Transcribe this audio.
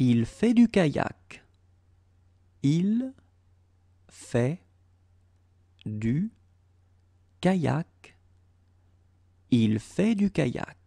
Il fait du kayak. Il fait du kayak. Il fait du kayak.